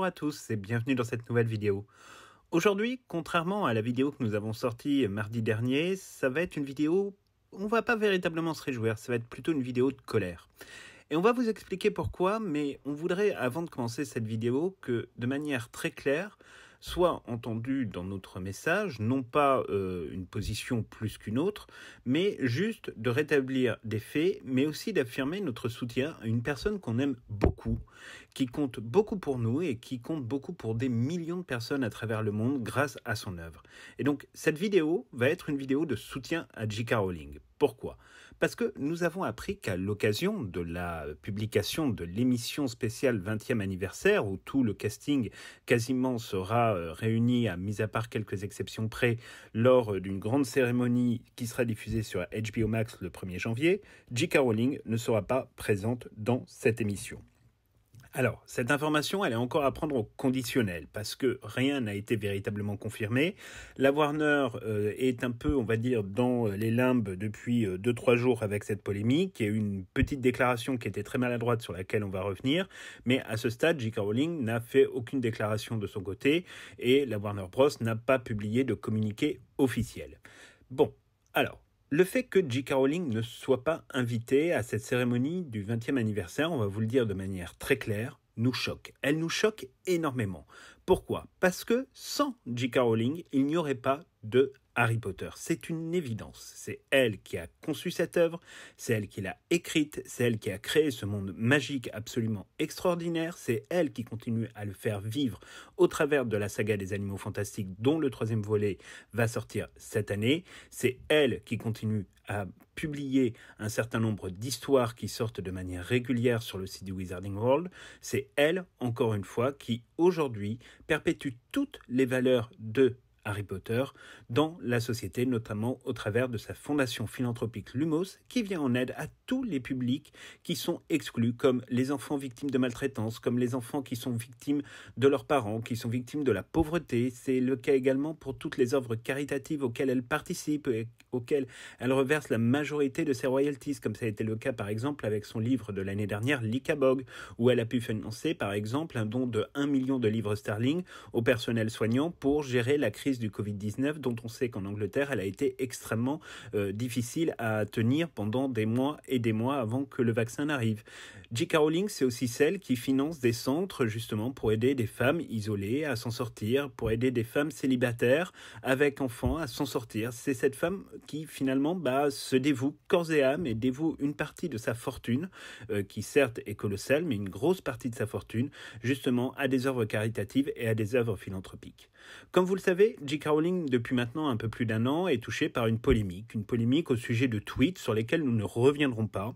Bonjour à tous et bienvenue dans cette nouvelle vidéo. Aujourd'hui, contrairement à la vidéo que nous avons sortie mardi dernier, ça va être une vidéo on va pas véritablement se réjouir, ça va être plutôt une vidéo de colère. Et on va vous expliquer pourquoi, mais on voudrait, avant de commencer cette vidéo, que de manière très claire, soit entendu dans notre message, non pas euh, une position plus qu'une autre, mais juste de rétablir des faits, mais aussi d'affirmer notre soutien à une personne qu'on aime beaucoup, qui compte beaucoup pour nous et qui compte beaucoup pour des millions de personnes à travers le monde grâce à son œuvre. Et donc cette vidéo va être une vidéo de soutien à J.K. Rowling. Pourquoi parce que nous avons appris qu'à l'occasion de la publication de l'émission spéciale 20e anniversaire, où tout le casting quasiment sera euh, réuni, à mis à part quelques exceptions près, lors euh, d'une grande cérémonie qui sera diffusée sur HBO Max le 1er janvier, J.K. Rowling ne sera pas présente dans cette émission. Alors, cette information, elle est encore à prendre au conditionnel, parce que rien n'a été véritablement confirmé. La Warner euh, est un peu, on va dire, dans euh, les limbes depuis 2-3 euh, jours avec cette polémique. Il y a eu une petite déclaration qui était très maladroite sur laquelle on va revenir, mais à ce stade, J.K. Rowling n'a fait aucune déclaration de son côté, et la Warner Bros. n'a pas publié de communiqué officiel. Bon, alors, le fait que J.K. Rowling ne soit pas invité à cette cérémonie du 20e anniversaire, on va vous le dire de manière très claire, nous choque. Elle nous choque énormément. Pourquoi Parce que sans J.K. Rowling, il n'y aurait pas de Harry Potter. C'est une évidence. C'est elle qui a conçu cette œuvre, c'est elle qui l'a écrite, c'est elle qui a créé ce monde magique absolument extraordinaire, c'est elle qui continue à le faire vivre au travers de la saga des animaux fantastiques dont le troisième volet va sortir cette année, c'est elle qui continue a publié un certain nombre d'histoires qui sortent de manière régulière sur le site du Wizarding World, c'est elle, encore une fois, qui aujourd'hui perpétue toutes les valeurs de Harry Potter dans la société, notamment au travers de sa fondation philanthropique Lumos, qui vient en aide à tous les publics qui sont exclus, comme les enfants victimes de maltraitance, comme les enfants qui sont victimes de leurs parents, qui sont victimes de la pauvreté. C'est le cas également pour toutes les œuvres caritatives auxquelles elle participe et auxquelles elle reverse la majorité de ses royalties, comme ça a été le cas par exemple avec son livre de l'année dernière, Lickabog où elle a pu financer par exemple un don de 1 million de livres sterling au personnel soignant pour gérer la crise du Covid-19 dont on sait qu'en Angleterre, elle a été extrêmement euh, difficile à tenir pendant des mois et des mois avant que le vaccin n'arrive. j Rowling, c'est aussi celle qui finance des centres justement pour aider des femmes isolées à s'en sortir, pour aider des femmes célibataires avec enfants à s'en sortir. C'est cette femme qui finalement bah, se dévoue corps et âme et dévoue une partie de sa fortune, euh, qui certes est colossale, mais une grosse partie de sa fortune, justement à des œuvres caritatives et à des œuvres philanthropiques. Comme vous le savez, J.K. Rowling, depuis maintenant un peu plus d'un an, est touché par une polémique, une polémique au sujet de tweets sur lesquels nous ne reviendrons pas,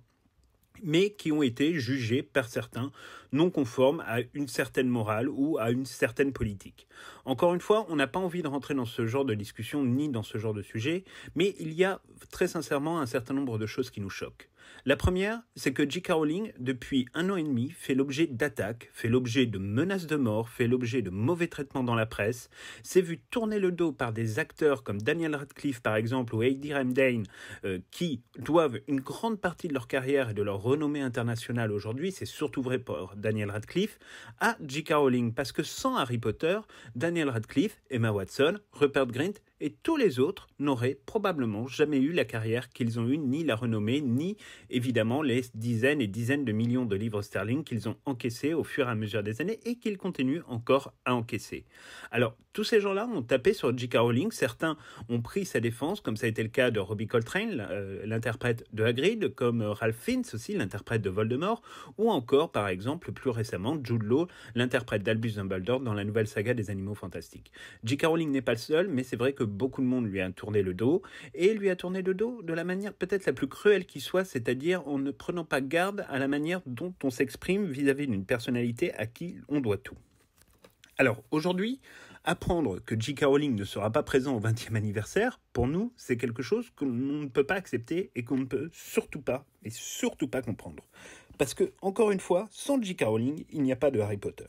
mais qui ont été jugés par certains non conformes à une certaine morale ou à une certaine politique. Encore une fois, on n'a pas envie de rentrer dans ce genre de discussion ni dans ce genre de sujet, mais il y a très sincèrement un certain nombre de choses qui nous choquent. La première, c'est que J.K. Rowling, depuis un an et demi, fait l'objet d'attaques, fait l'objet de menaces de mort, fait l'objet de mauvais traitements dans la presse, s'est vu tourner le dos par des acteurs comme Daniel Radcliffe par exemple ou Heidi Ramdane, euh, qui doivent une grande partie de leur carrière et de leur renommée internationale aujourd'hui, c'est surtout vrai pour Daniel Radcliffe, à J.K. Rowling, parce que sans Harry Potter, Daniel Radcliffe, Emma Watson, Rupert Grint et tous les autres n'auraient probablement jamais eu la carrière qu'ils ont eue, ni la renommée, ni évidemment les dizaines et dizaines de millions de livres sterling qu'ils ont encaissés au fur et à mesure des années et qu'ils continuent encore à encaisser. Alors, tous ces gens-là ont tapé sur J.K. Rowling, certains ont pris sa défense, comme ça a été le cas de Robbie Coltrane, euh, l'interprète de Hagrid, comme euh, Ralph Fiennes aussi, l'interprète de Voldemort, ou encore, par exemple, plus récemment, Jude Law, l'interprète d'Albus Dumbledore dans la nouvelle saga des Animaux Fantastiques. J.K. Rowling n'est pas le seul, mais c'est vrai que beaucoup de monde lui a tourné le dos, et lui a tourné le dos de la manière peut-être la plus cruelle qui soit, c'est-à-dire en ne prenant pas garde à la manière dont on s'exprime vis-à-vis d'une personnalité à qui on doit tout. Alors aujourd'hui, apprendre que J.K. Rowling ne sera pas présent au 20e anniversaire, pour nous, c'est quelque chose que l'on ne peut pas accepter et qu'on ne peut surtout pas, et surtout pas comprendre. Parce que, encore une fois, sans J.K. Rowling, il n'y a pas de Harry Potter.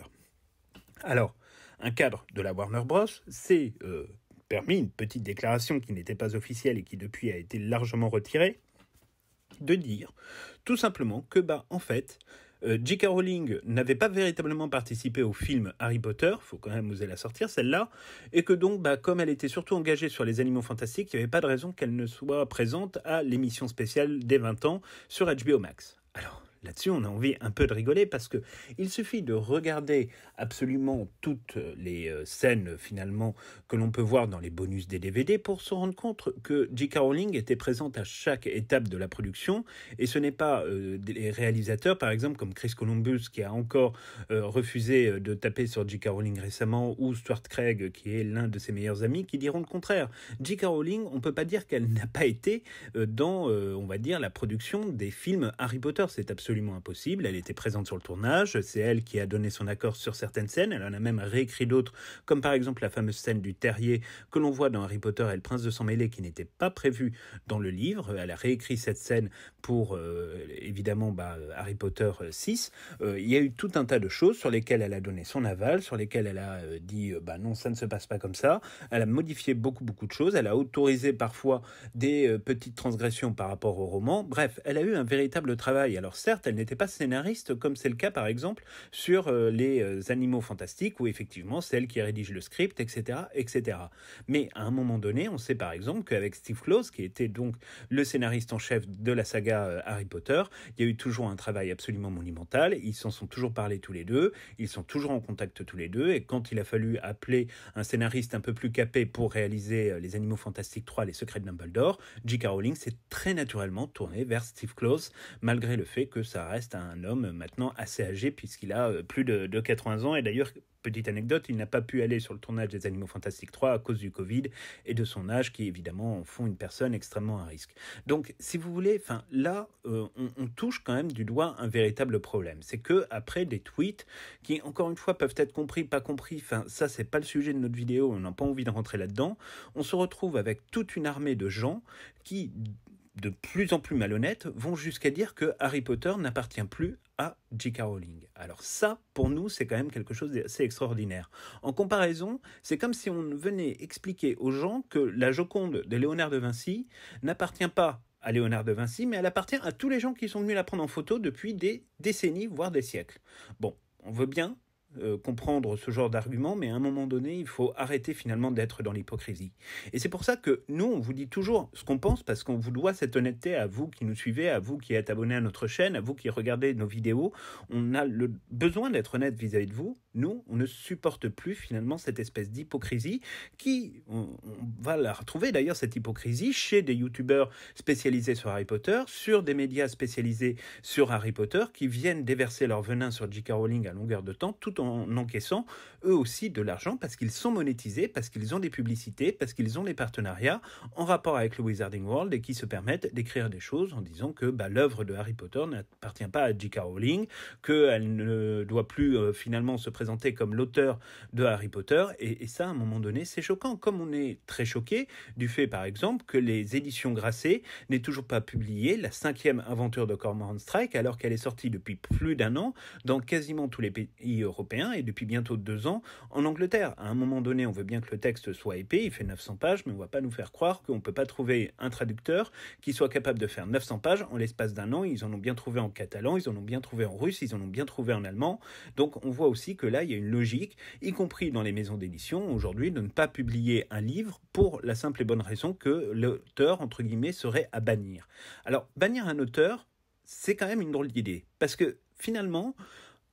Alors, un cadre de la Warner Bros. c'est... Euh, permis une petite déclaration qui n'était pas officielle et qui depuis a été largement retirée, de dire tout simplement que, bah, en fait, euh, J.K. Rowling n'avait pas véritablement participé au film Harry Potter, faut quand même oser la sortir celle-là, et que donc, bah, comme elle était surtout engagée sur les animaux fantastiques, il n'y avait pas de raison qu'elle ne soit présente à l'émission spéciale des 20 ans sur HBO Max. Alors, Là-dessus, on a envie un peu de rigoler parce que il suffit de regarder absolument toutes les euh, scènes finalement que l'on peut voir dans les bonus des DVD pour se rendre compte que J.K. Rowling était présente à chaque étape de la production et ce n'est pas euh, des les réalisateurs, par exemple comme Chris Columbus qui a encore euh, refusé de taper sur J.K. Rowling récemment ou Stuart Craig qui est l'un de ses meilleurs amis qui diront le contraire. J.K. Rowling, on peut pas dire qu'elle n'a pas été dans, on va dire, la production des films Harry Potter. C'est absolument absolument impossible. Elle était présente sur le tournage, c'est elle qui a donné son accord sur certaines scènes, elle en a même réécrit d'autres, comme par exemple la fameuse scène du terrier que l'on voit dans Harry Potter et le prince de sang mêlé qui n'était pas prévu dans le livre. Elle a réécrit cette scène pour euh, évidemment bah, Harry Potter 6. Euh, euh, il y a eu tout un tas de choses sur lesquelles elle a donné son aval, sur lesquelles elle a dit bah non ça ne se passe pas comme ça. Elle a modifié beaucoup beaucoup de choses, elle a autorisé parfois des petites transgressions par rapport au roman. Bref, elle a eu un véritable travail. Alors certes, elle n'était pas scénariste, comme c'est le cas par exemple sur euh, les euh, animaux fantastiques, ou effectivement celle qui rédige le script, etc., etc. Mais à un moment donné, on sait par exemple qu'avec Steve Close, qui était donc le scénariste en chef de la saga euh, Harry Potter, il y a eu toujours un travail absolument monumental. Ils s'en sont toujours parlé tous les deux, ils sont toujours en contact tous les deux. Et quand il a fallu appeler un scénariste un peu plus capé pour réaliser Les Animaux Fantastiques 3, Les Secrets de Dumbledore, J.K. Rowling s'est très naturellement tourné vers Steve Close, malgré le fait que ça ça reste un homme maintenant assez âgé puisqu'il a euh, plus de, 80 ans et d'ailleurs Petite anecdote, il n'a pas pu aller sur le tournage des Animaux Fantastiques 3 à cause du Covid et de son âge qui évidemment font une personne extrêmement à risque. Donc si vous voulez, enfin là euh, on, touche quand même du doigt un véritable problème. C'est que après des tweets qui encore une fois peuvent être compris, pas compris, enfin ça c'est pas le sujet de notre vidéo, on n'a pas envie de rentrer là-dedans, on se retrouve avec toute une armée de gens qui de plus en plus malhonnêtes vont jusqu'à dire que Harry Potter n'appartient plus à J.K. Rowling. Alors ça, pour nous, c'est quand même quelque chose d'assez extraordinaire. En comparaison, c'est comme si on venait expliquer aux gens que la Joconde de Léonard de Vinci n'appartient pas à Léonard de Vinci, mais elle appartient à tous les gens qui sont venus la prendre en photo depuis des décennies, voire des siècles. Bon, on veut bien euh, comprendre ce genre d'argument, mais à un moment donné, il faut arrêter finalement d'être dans l'hypocrisie. Et c'est pour ça que nous, on vous dit toujours ce qu'on pense, parce qu'on vous doit cette honnêteté à vous qui nous suivez, à vous qui êtes abonnés à notre chaîne, à vous qui regardez nos vidéos. On a le besoin d'être honnête vis à -vis de vous, nous, on ne supporte plus finalement cette espèce d'hypocrisie qui, on, va la retrouver d'ailleurs, cette hypocrisie chez des youtubeurs spécialisés sur Harry Potter, sur des médias spécialisés sur Harry Potter, qui viennent déverser leur venin sur J.K. Rowling à longueur de temps, tout en encaissant eux aussi de l'argent parce qu'ils sont monétisés, parce qu'ils ont des publicités, parce qu'ils ont des partenariats en rapport avec le Wizarding World et qui se permettent d'écrire des choses en disant que bah, l'œuvre de Harry Potter n'appartient pas à J.K. Rowling, qu'elle ne doit plus euh, finalement se présenter comme l'auteur de Harry Potter, et, ça, à un moment donné, c'est choquant, comme on est très choqué du fait, par exemple, que les éditions Grasset n'aient toujours pas publié la cinquième aventure de Cormoran Strike, alors qu'elle est sortie depuis plus d'un an dans quasiment tous les pays européens, et depuis bientôt deux ans en Angleterre. À un moment donné, on veut bien que le texte soit épais, il fait 900 pages, mais on va pas nous faire croire qu'on ne peut pas trouver un traducteur qui soit capable de faire 900 pages en l'espace d'un an. Ils en ont bien trouvé en catalan, ils en ont bien trouvé en russe, ils en ont bien trouvé en allemand. Donc on voit aussi que il y a une logique, y compris dans les maisons d'édition aujourd'hui, de ne pas publier un livre pour la simple et bonne raison que l'auteur, entre guillemets, serait à bannir. Alors, bannir un auteur, c'est quand même une drôle d'idée, parce que finalement,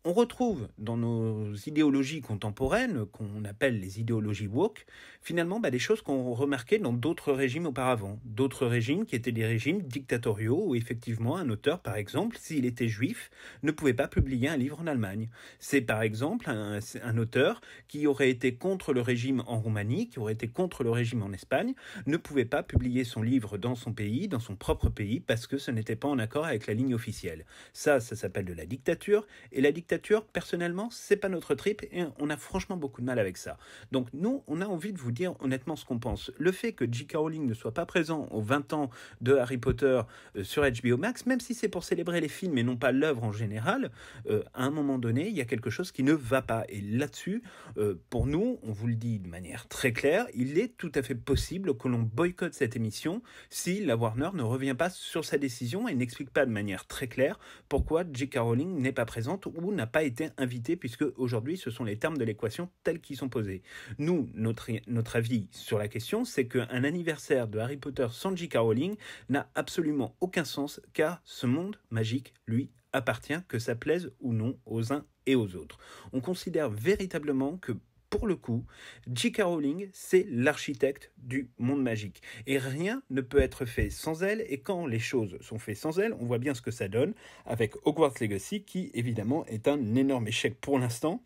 on retrouve dans nos idéologies contemporaines, qu'on appelle les idéologies woke, finalement bah, des choses qu'on remarquait dans d'autres régimes auparavant. D'autres régimes qui étaient des régimes dictatoriaux où effectivement un auteur, par exemple, s'il était juif, ne pouvait pas publier un livre en Allemagne. C'est par exemple un, un auteur qui aurait été contre le régime en Roumanie, qui aurait été contre le régime en Espagne, ne pouvait pas publier son livre dans son pays, dans son propre pays, parce que ce n'était pas en accord avec la ligne officielle. Ça, ça s'appelle de la dictature, et la dictature personnellement, c'est pas notre trip et on a franchement beaucoup de mal avec ça. Donc nous, on a envie de vous dire honnêtement ce qu'on pense. Le fait que J.K. Rowling ne soit pas présent aux 20 ans de Harry Potter euh, sur HBO Max, même si c'est pour célébrer les films et non pas l'œuvre en général, euh, à un moment donné, il y a quelque chose qui ne va pas. Et là-dessus, euh, pour nous, on vous le dit de manière très claire, il est tout à fait possible que l'on boycotte cette émission si la Warner ne revient pas sur sa décision et n'explique pas de manière très claire pourquoi J.K. Rowling n'est pas présente ou n'a n'a pas été invité puisque aujourd'hui ce sont les termes de l'équation tels qu'ils sont posés. Nous, notre, notre avis sur la question, c'est qu'un anniversaire de Harry Potter sans J.K. Rowling n'a absolument aucun sens car ce monde magique, lui, appartient, que ça plaise ou non aux uns et aux autres. On considère véritablement que pour le coup, J.K. Rowling, c'est l'architecte du monde magique. Et rien ne peut être fait sans elle, et quand les choses sont faites sans elle, on voit bien ce que ça donne avec Hogwarts Legacy, qui évidemment est un énorme échec pour l'instant,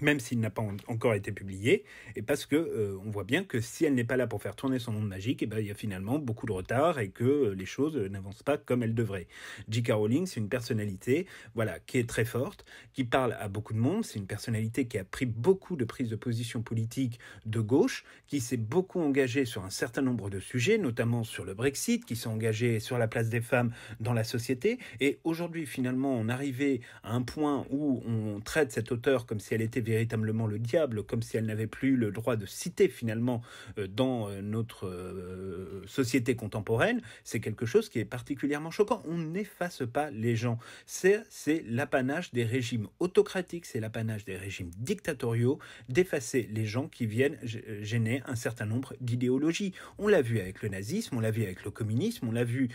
même s'il n'a pas encore été publié, et parce que euh, on voit bien que si elle n'est pas là pour faire tourner son monde magique, et eh ben il y a finalement beaucoup de retard et que euh, les choses euh, n'avancent pas comme elles devraient. J.K. Rowling, c'est une personnalité, voilà, qui est très forte, qui parle à beaucoup de monde, c'est une personnalité qui a pris beaucoup de prises de position politique de gauche, qui s'est beaucoup engagée sur un certain nombre de sujets, notamment sur le Brexit, qui s'est engagée sur la place des femmes dans la société, et aujourd'hui finalement on arrivait à un point où on traite cette auteur comme si elle était véritablement le diable, comme si elle n'avait plus le droit de citer finalement euh, dans euh, notre euh, société contemporaine, c'est quelque chose qui est particulièrement choquant. On n'efface pas les gens. C'est l'apanage des régimes autocratiques, c'est l'apanage des régimes dictatoriaux d'effacer les gens qui viennent gêner un certain nombre d'idéologies. On l'a vu avec le nazisme, on l'a vu avec le communisme, on l'a vu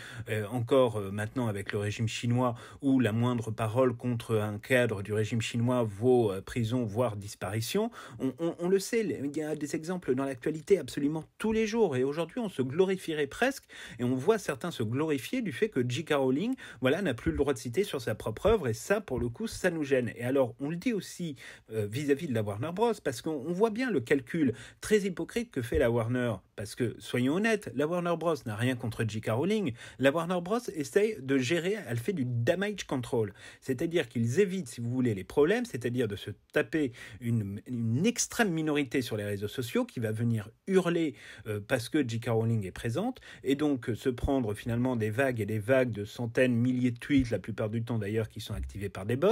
encore maintenant avec le régime chinois où la moindre parole contre un cadre du régime chinois vaut prison, vaut disparition. On, le sait, il y a des exemples dans l'actualité absolument tous les jours. Et aujourd'hui, on se glorifierait presque, et on voit certains se glorifier du fait que J.K. Rowling, voilà, n'a plus le droit de citer sur sa propre œuvre. Et ça, pour le coup, ça nous gêne. Et alors, on le dit aussi euh, vis-à-vis -vis de la Warner Bros. Parce qu'on voit bien le calcul très hypocrite que fait la Warner. Parce que, soyons honnêtes, la Warner Bros. n'a rien contre J.K. Rowling. La Warner Bros. essaye de gérer, elle fait du damage control. C'est-à-dire qu'ils évitent, si vous voulez, les problèmes, c'est-à-dire de se taper une, extrême minorité sur les réseaux sociaux qui va venir hurler euh, parce que J.K. Rowling est présente et donc euh, se prendre finalement des vagues et des vagues de centaines, milliers de tweets, la plupart du temps d'ailleurs qui sont activés par des bots,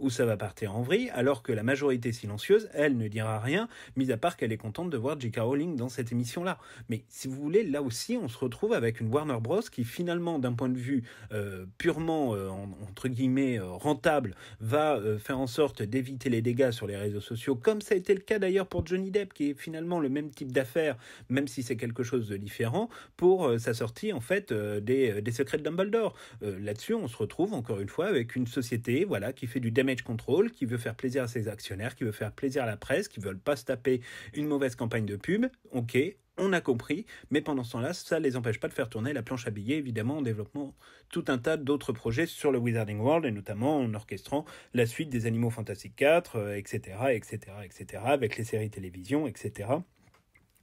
où ça va partir en vrille, alors que la majorité silencieuse, elle ne dira rien, mis à part qu'elle est contente de voir J.K. Rowling dans cette émission-là. Mais si vous voulez, là aussi, on se retrouve avec une Warner Bros. qui finalement, d'un point de vue euh, purement, entre guillemets, rentable, va faire en sorte d'éviter les dégâts sur les réseaux sociaux, comme ça a été le cas d'ailleurs pour Johnny Depp, qui est finalement le même type d'affaire, même si c'est quelque chose de différent, pour euh, sa sortie en fait euh, des, euh, des, secrets de Dumbledore. Là-dessus, on se retrouve encore une fois avec une société voilà, qui fait du damage control, qui veut faire plaisir à ses actionnaires, qui veut faire plaisir à la presse, qui veulent pas se taper une mauvaise campagne de pub. Ok, on a compris, mais pendant ce temps-là, ça ne les empêche pas de faire tourner la planche à billets, évidemment, en développant tout un tas d'autres projets sur le Wizarding World, et notamment en orchestrant la suite des Animaux Fantastiques 4, etc., etc., etc., avec les séries télévision, etc.,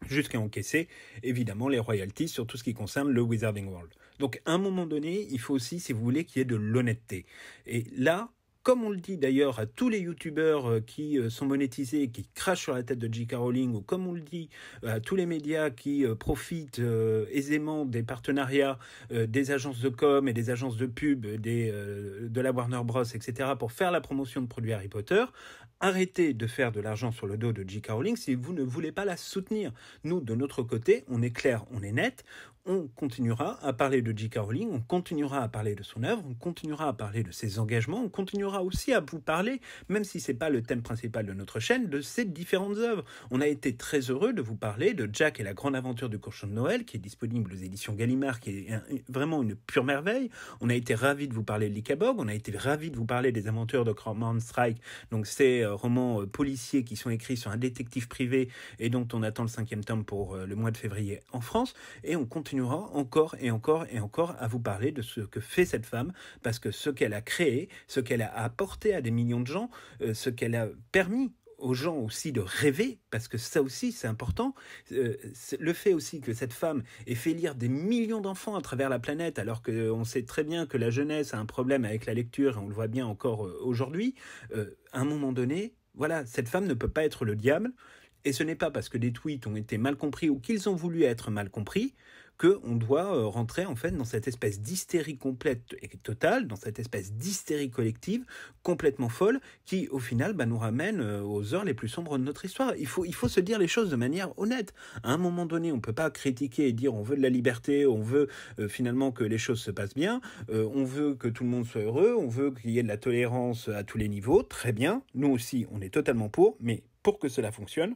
jusqu'à encaisser, évidemment, les royalties sur tout ce qui concerne le Wizarding World. Donc, à un moment donné, il faut aussi, si vous voulez, qu'il y ait de l'honnêteté. Et là, comme on le dit d'ailleurs à tous les youtubeurs euh, qui euh, sont monétisés qui crachent sur la tête de J.K. Rowling, ou comme on le dit euh, à tous les médias qui profitent aisément des partenariats des agences de com et des agences de pub de la Warner Bros, etc., pour faire la promotion de produits Harry Potter, arrêtez de faire de l'argent sur le dos de J.K. Rowling si vous ne voulez pas la soutenir. Nous, de notre côté, on est clair, on est net, on continuera à parler de j Rowling, on continuera à parler de son œuvre, on continuera à parler de ses engagements, on continuera aussi à vous parler, même si c'est pas le thème principal de notre chaîne, de ses différentes œuvres. On a été très heureux de vous parler de Jack et la grande aventure du cochon de Noël, qui est disponible aux éditions Gallimard, qui est vraiment une pure merveille. On a été ravis de vous parler de Lickabog, on a été ravis de vous parler des aventures de Cromwell Strike, donc ces euh, romans euh, policiers qui sont écrits sur un détective privé et dont on attend le cinquième tome pour euh, le mois de février en France, et on continue encore et encore et encore à vous parler de ce que fait cette femme, parce que ce qu'elle a créé, ce qu'elle a apporté à des millions de gens, euh, ce qu'elle a permis aux gens aussi de rêver, parce que ça aussi c'est important, euh, le fait aussi que cette femme ait fait lire des millions d'enfants à travers la planète, alors qu'on euh, sait très bien que la jeunesse a un problème avec la lecture, et on le voit bien encore aujourd'hui, à un moment donné, voilà, cette femme ne peut pas être le diable, et ce n'est pas parce que des tweets ont été mal compris ou qu'ils ont voulu être mal compris on doit euh, rentrer en fait dans cette espèce d'hystérie complète et totale, dans cette espèce d'hystérie collective complètement folle qui au final bah, nous ramène euh, aux heures les plus sombres de notre histoire. Il faut, il faut se dire les choses de manière honnête. À un moment donné, on ne peut pas critiquer et dire on veut de la liberté, on veut euh, finalement que les choses se passent bien, on veut que tout le monde soit heureux, on veut qu'il y ait de la tolérance à tous les niveaux, très bien, nous aussi on est totalement pour, mais pour que cela fonctionne,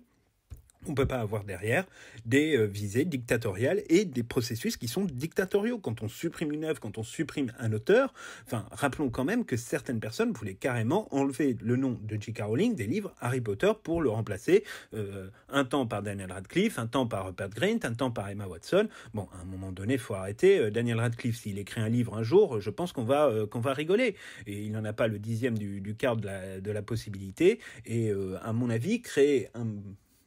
on ne peut pas avoir derrière des euh, visées dictatoriales et des processus qui sont dictatoriaux. Quand on supprime une œuvre, quand on supprime un auteur, enfin, rappelons quand même que certaines personnes voulaient carrément enlever le nom de J.K. Rowling des livres Harry Potter pour le remplacer euh, un temps par Daniel Radcliffe, un temps par Rupert Grint, un temps par Emma Watson. Bon, à un moment donné, il faut arrêter. Euh, Daniel Radcliffe, s'il écrit un livre un jour, je pense qu'on va, va rigoler. Et il n'en a pas le dixième du, quart de la, possibilité. Et à mon avis, créer un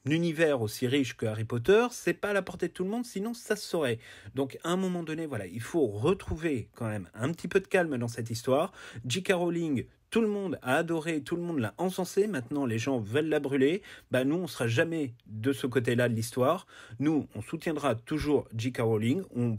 un univers aussi riche que Harry Potter, c'est pas à la portée de tout le monde, sinon ça se saurait. Donc à un moment donné, voilà, il faut retrouver quand même un petit peu de calme dans cette histoire. J.K. Rowling tout le monde a adoré, tout le monde l'a encensé, maintenant les gens veulent la brûler, bah nous on sera jamais de ce côté-là de l'histoire. Nous, on soutiendra toujours J.K. Rowling, on,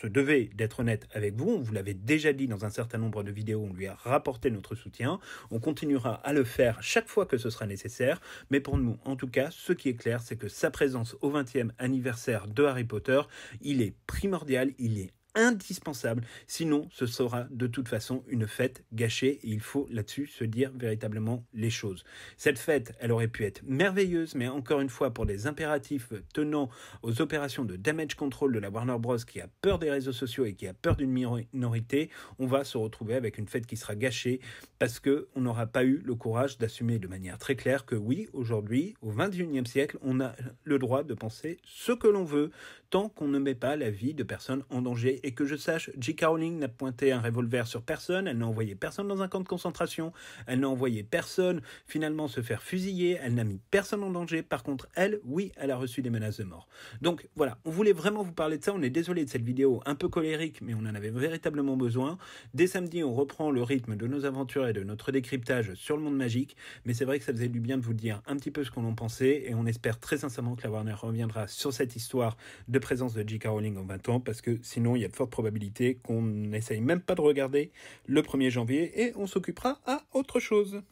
se devait d'être honnête avec vous, on vous l'avait déjà dit dans un certain nombre de vidéos, on lui a rapporté notre soutien, on continuera à le faire chaque fois que ce sera nécessaire, mais pour nous, en tout cas, ce qui est clair, c'est que sa présence au 20e anniversaire de Harry Potter, il est primordial, il est indispensable. Sinon, ce sera de toute façon une fête gâchée et il faut là-dessus se dire véritablement les choses. Cette fête, elle aurait pu être merveilleuse, mais encore une fois, pour des impératifs tenant aux opérations de damage control de la Warner Bros. qui a peur des réseaux sociaux et qui a peur d'une minorité, on va se retrouver avec une fête qui sera gâchée parce que on n'aura pas eu le courage d'assumer de manière très claire que oui, aujourd'hui, au 21e siècle, on a le droit de penser ce que l'on veut tant qu'on ne met pas la vie de personnes en danger et que je sache, J. Rowling n'a pointé un revolver sur personne, elle n'a envoyé personne dans un camp de concentration, elle n'a envoyé personne finalement se faire fusiller, elle n'a mis personne en danger. Par contre, elle, oui, elle a reçu des menaces de mort. Donc voilà, on voulait vraiment vous parler de ça. On est désolé de cette vidéo un peu colérique, mais on en avait véritablement besoin. Dès samedi, on reprend le rythme de nos aventures et de notre décryptage sur le monde magique. Mais c'est vrai que ça faisait du bien de vous dire un petit peu ce qu'on en pensait et on espère très sincèrement que la Warner reviendra sur cette histoire de présence de J.K. Rowling en 20 ans parce que sinon, il y a forte probabilité fortes qu'on n'essaye même pas de regarder le 1er janvier et on s'occupera à autre chose.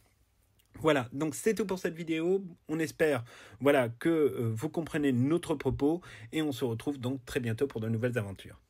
Voilà, donc c'est tout pour cette vidéo. On espère voilà, que euh, vous comprenez notre propos et on se retrouve donc très bientôt pour de nouvelles aventures.